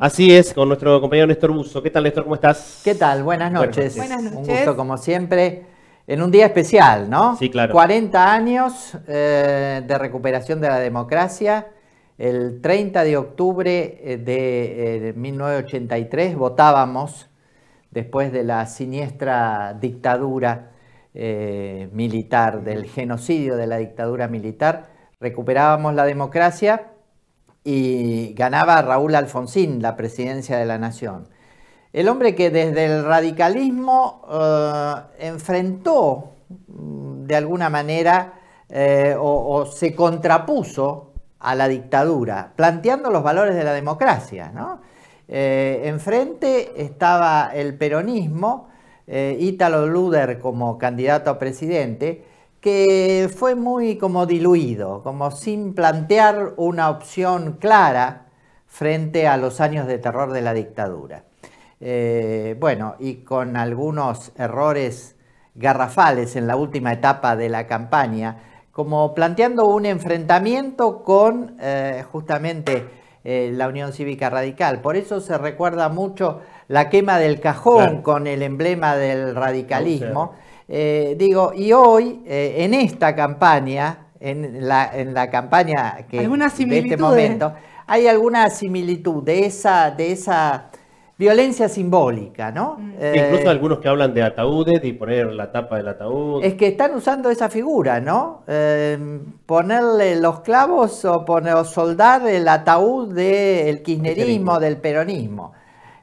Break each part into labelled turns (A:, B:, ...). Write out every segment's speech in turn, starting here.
A: Así es, con nuestro compañero Néstor Buzzo. ¿Qué tal, Néstor? ¿Cómo estás? ¿Qué tal? Buenas noches. Buenas noches. Un gusto, como siempre, en un día especial, ¿no? Sí, claro. 40 años eh, de recuperación de la democracia. El 30 de octubre eh, de 1983 eh, votábamos, después de la siniestra dictadura militar, del genocidio de la dictadura militar, recuperábamos la democracia y ganaba Raúl Alfonsín la presidencia de la Nación. El hombre que desde el radicalismo eh, enfrentó mm, de alguna manera eh, o, se contrapuso a la dictadura, planteando los valores de la democracia. Eh, enfrente estaba el peronismo, Ítalo Luder como candidato a presidente, que fue muy como diluido, como sin plantear una opción clara frente a los años de terror de la dictadura. Eh, bueno, y con algunos errores garrafales en la última etapa de la campaña, como planteando un enfrentamiento con eh, justamente eh, la Unión Cívica Radical. Por eso se recuerda mucho la quema del cajón con el emblema del radicalismo. Eh, digo, y hoy, eh, en esta campaña, en la, campaña que de este momento, hay alguna similitud de esa, de esa violencia simbólica, ¿no? Mm. Eh, incluso
B: algunos que hablan de ataúdes y poner la tapa del ataúd. Es
A: que están usando esa figura, ¿no? Em, ponerle los clavos o, poner, soldar el ataúd del kirchnerismo, del peronismo.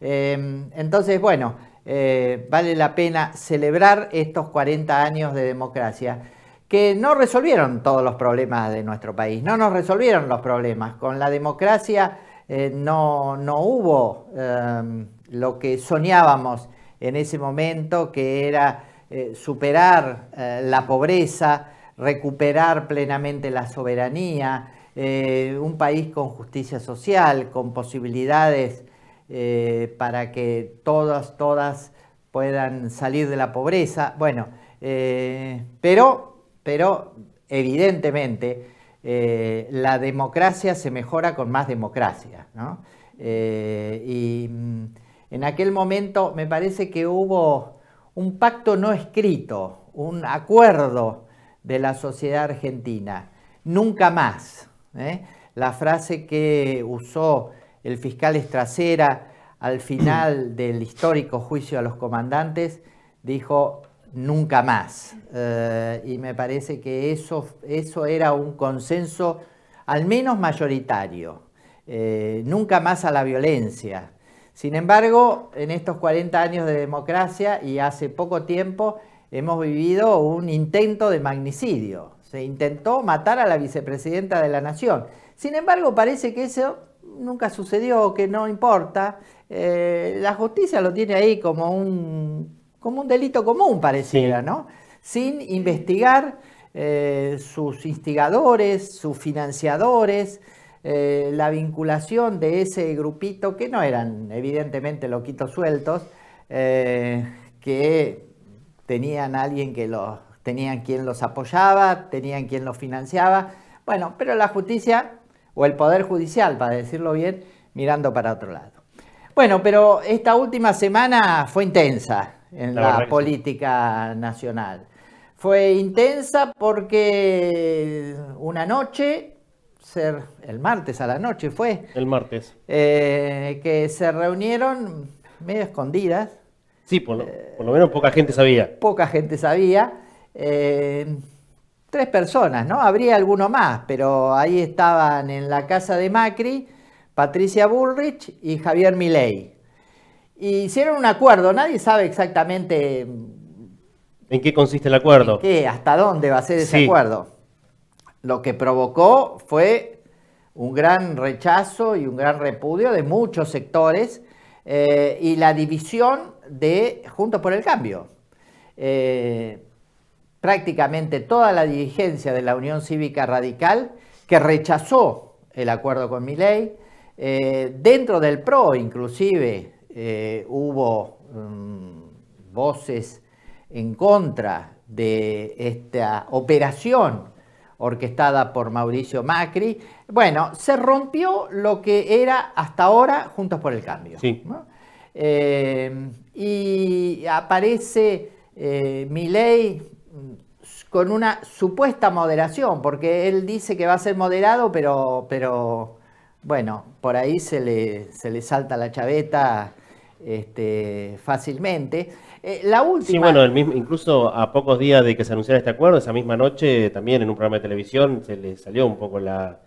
A: Em, entonces, bueno, eh, vale la pena celebrar estos 40 años de democracia que no resolvieron todos los problemas de nuestro país, no nos resolvieron los problemas. Con la democracia eh, no, hubo em, lo que soñábamos en ese momento, que era eh, superar la pobreza, recuperar plenamente la soberanía, un país con justicia social, con posibilidades eh, para que todas, todas puedan salir de la pobreza. Bueno, eh, pero, pero evidentemente eh, la democracia se mejora con más democracia. y mm, en aquel momento me parece que hubo un pacto no escrito, un acuerdo de la sociedad argentina. Nunca más. La frase que usó el fiscal Estracera, al final del histórico juicio a los comandantes, dijo nunca más. Eh, y me parece que eso, eso era un consenso al menos mayoritario, eh, nunca más a la violencia. Sin embargo, en estos 40 años de democracia y hace poco tiempo hemos vivido un intento de magnicidio. Se intentó matar a la vicepresidenta de la Nación. Sin embargo, parece que eso nunca sucedió, que no importa, eh, la justicia lo tiene ahí como un, como un delito común, pareciera, ¿no? Sin investigar eh, sus instigadores, sus financiadores, eh, la vinculación de ese grupito, que no eran evidentemente loquitos sueltos, que tenían alguien que los, tenían quien los apoyaba, tenían quien los financiaba. Bueno, pero la justicia o el Poder Judicial, para decirlo bien, mirando para otro lado. Bueno, pero esta última semana fue intensa en la, política nacional. Fue intensa porque una noche, ser el martes a la noche fue. El martes. Eh, que se reunieron medio escondidas. Sí, eh,
B: por lo, menos poca gente sabía.
A: Poca gente sabía. Eh, tres personas, ¿no? Habría alguno más, pero ahí estaban en la casa de Macri, Patricia Bullrich y Javier Milei. hicieron un acuerdo, nadie sabe exactamente...
B: ¿En qué consiste el acuerdo? qué,
A: hasta dónde va a ser ese acuerdo. Lo que provocó fue un gran rechazo y un gran repudio de muchos sectores eh, y la división de Juntos por el Cambio. Eh, prácticamente toda la dirigencia de la Unión Cívica Radical, que rechazó el acuerdo con Miley. Eh, dentro del PRO, inclusive, eh, hubo mm, voces en contra de esta operación orquestada por Mauricio Macri. Bueno, se rompió lo que era hasta ahora Juntos por el Cambio. Eh, y aparece eh, Milei con una supuesta moderación, porque él dice que va a ser moderado, pero, pero bueno, por ahí se le, se le salta la chaveta este, fácilmente. Eh, la última... Sí, bueno,
B: incluso a pocos días de que se anunciara este acuerdo, esa misma noche, también en un programa de televisión, se le salió un poco la,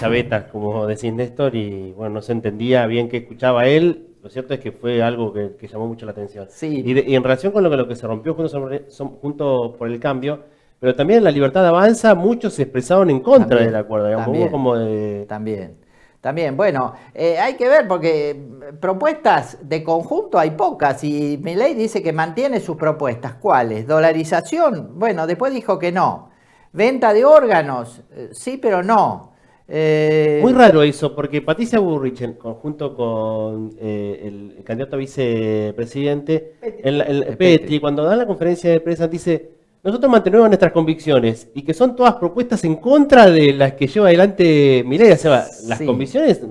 B: chaveta, como decís Néstor, y bueno, no se entendía bien qué escuchaba él lo cierto es que fue algo que, llamó mucho la atención. Sí. Y, en relación con lo que, lo que se rompió junto, por el cambio, pero también la libertad avanza, muchos se expresaron en contra del acuerdo.
A: también, también, también. Bueno, eh, hay que ver porque propuestas de conjunto hay pocas y mi ley dice que mantiene sus propuestas. ¿Cuáles? Dolarización. Bueno, después dijo que no. Venta de órganos, eh, sí, pero no. Eh, Muy raro
B: eso, porque Patricia Burrich, en conjunto con eh, el candidato a vicepresidente, Petri. El, cuando da la conferencia de prensa, dice: Nosotros mantenemos nuestras convicciones y que son todas propuestas en contra de las que lleva adelante Mireia. O las convicciones.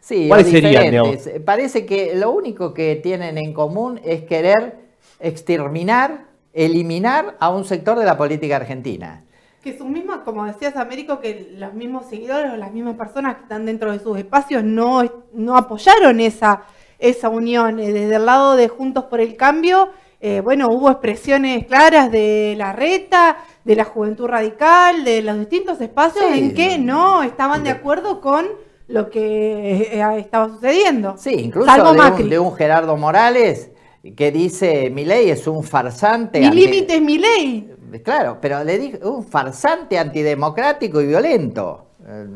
A: Sí, ¿Cuáles serían? Parece que lo único que tienen en común es querer exterminar, eliminar a un sector de la política argentina
C: sus como decías Américo, que los mismos seguidores o las mismas personas que están dentro de sus espacios no, no apoyaron esa, esa unión. Eh, desde el lado de Juntos por el Cambio, eh, bueno, hubo expresiones claras de la reta, de la juventud radical, de los distintos espacios en que no estaban de acuerdo con lo que eh, estaba sucediendo. Sí, incluso de, Un, de
A: un Gerardo Morales que dice, mi ley es un farsante. Mi límite
C: es mi ley
A: claro, pero le dije, un farsante antidemocrático y violento. Eh,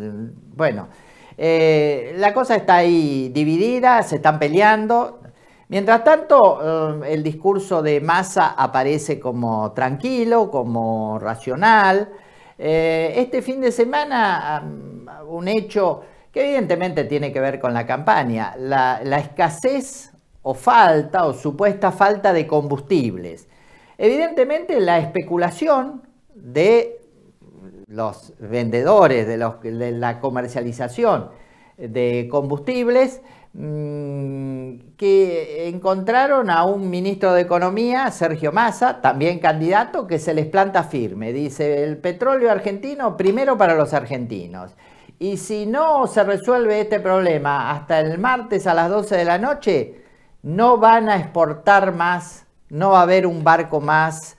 A: bueno, eh, la cosa está ahí dividida, se están peleando. Mientras tanto, eh, el discurso de masa aparece como tranquilo, como racional. este fin de semana, mm, un hecho que evidentemente tiene que ver con la campaña, la escasez o falta o supuesta falta de combustibles. Evidentemente la especulación de los vendedores, de, la comercialización de combustibles, mm, que encontraron a un ministro de Economía, Sergio Massa, también candidato, que se les planta firme. Dice, el petróleo argentino primero para los argentinos. Y si no se resuelve este problema hasta el martes a las 12 de la noche, no van a exportar más no va a haber un barco más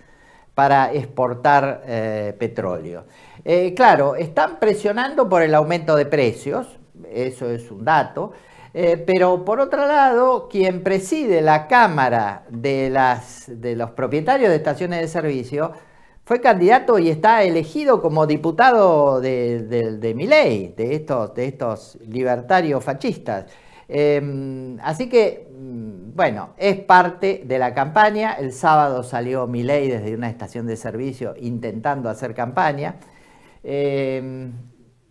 A: para exportar eh, petróleo. Eh, claro, están presionando por el aumento de precios, eso es un dato, eh, pero por otro lado, quien preside la Cámara de, las, de los propietarios de estaciones de servicio fue candidato y está elegido como diputado de, mi de de estos, de estos libertarios fascistas. Em, así que bueno, es parte de la campaña. El sábado salió Milei desde una estación de servicio intentando hacer campaña. Em,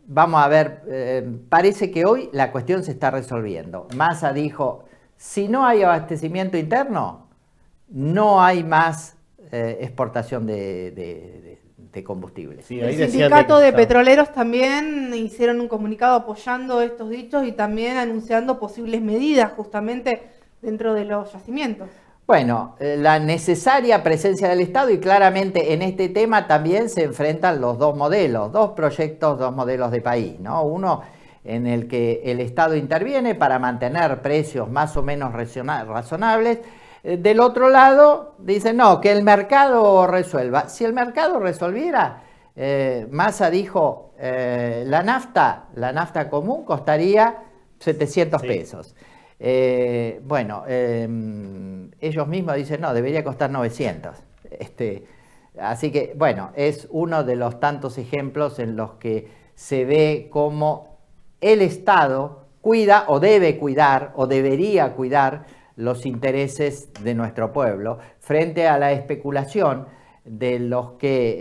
A: vamos a ver, em, parece que hoy la cuestión se está resolviendo. Massa dijo, si no hay abastecimiento interno, no hay más eh, exportación de, combustible. el sindicato de
C: petroleros también hicieron un comunicado apoyando estos dichos y también anunciando posibles medidas justamente dentro de los yacimientos.
A: Bueno, eh, la necesaria presencia del Estado y claramente en este tema también se enfrentan los dos modelos, dos proyectos, dos modelos de país, ¿no? Uno en el que el Estado interviene para mantener precios más o menos razonables. Eh, del otro lado, dicen, no, que el mercado resuelva. Si el mercado resolviera, eh, Massa dijo, la nafta, la nafta común costaría 700 pesos. Eh, bueno, em, ellos mismos dicen, no, debería costar 900. Este, así que, bueno, es uno de los tantos ejemplos en los que se ve cómo el Estado cuida o debe cuidar o debería cuidar los intereses de nuestro pueblo frente a la especulación de los que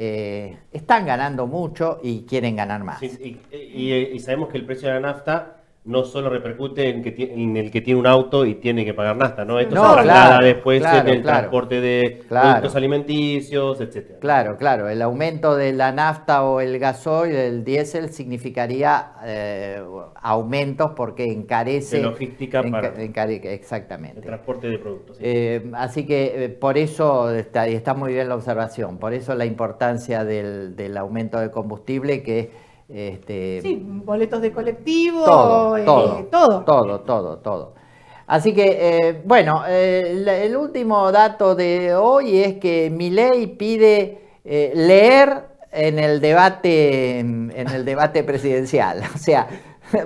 A: eh, están ganando mucho y quieren ganar más.
B: Eh, y sabemos que el precio de la nafta no solo repercute en, que el que tiene un auto y tiene que pagar NAFTA ¿no? Esto se traslada después en el transporte de productos
A: alimenticios, etcétera. Claro, claro. El aumento de la nafta o el gasoil, el diésel, significaría eh, aumentos porque encarece... logística exactamente. El transporte de productos. Eh, así que eh, por eso, está, y está muy bien la observación, por eso la importancia del, aumento de combustible que es
C: este, sí, boletos de colectivo, todo, eh, todo,
A: todo, todo, Así que, eh, bueno, eh, el, último dato de hoy es que Milei pide leer en el debate, en el debate presidencial. O sea,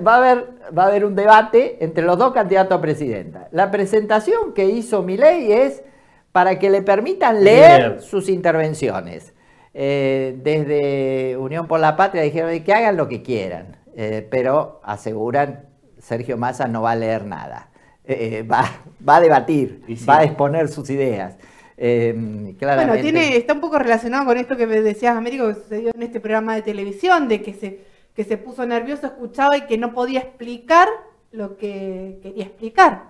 A: va a, haber, va a haber un debate entre los dos candidatos a presidenta. La presentación que hizo Milei es para que le permitan leer. sus intervenciones. Eh, desde Unión por la Patria dijeron que hagan lo que quieran, eh, pero aseguran Sergio Massa no va a leer nada, eh, va, a debatir, va a exponer sus ideas. Em, bueno, tiene,
C: está un poco relacionado con esto que decías, Américo, que sucedió en este programa de televisión, de que se, que se puso nervioso, escuchaba y que no podía explicar lo que quería explicar.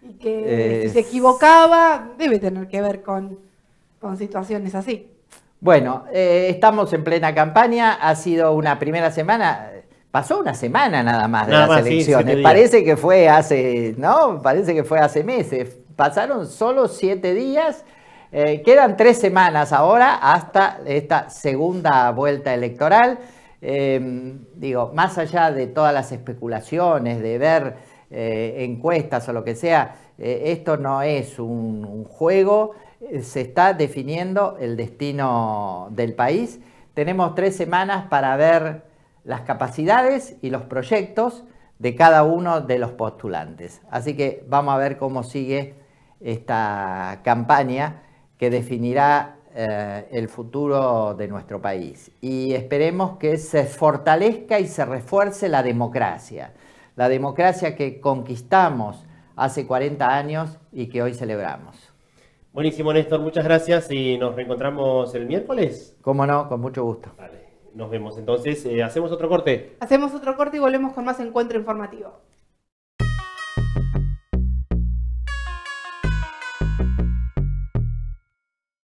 C: Y que si se equivocaba, debe tener que ver con, con situaciones así.
A: Bueno, eh, estamos en plena campaña, ha sido una primera semana, pasó una semana nada más de las elecciones, parece que fue hace, ¿no? Parece que fue hace meses, pasaron solo siete días, eh, quedan tres semanas ahora hasta esta segunda vuelta electoral. Em, digo, más allá de todas las especulaciones, de ver eh, encuestas o lo que sea, esto no es un juego se está definiendo el destino del país. Tenemos tres semanas para ver las capacidades y los proyectos de cada uno de los postulantes. Así que vamos a ver cómo sigue esta campaña que definirá eh, el futuro de nuestro país. Y esperemos que se fortalezca y se refuerce la democracia, la democracia que conquistamos hace 40 años y que hoy celebramos. Buenísimo, Néstor, muchas gracias y
B: nos reencontramos el miércoles.
A: Cómo no, con mucho gusto. Vale,
B: nos vemos entonces. Eh, ¿Hacemos otro corte?
C: Hacemos otro corte y volvemos con más encuentro informativo.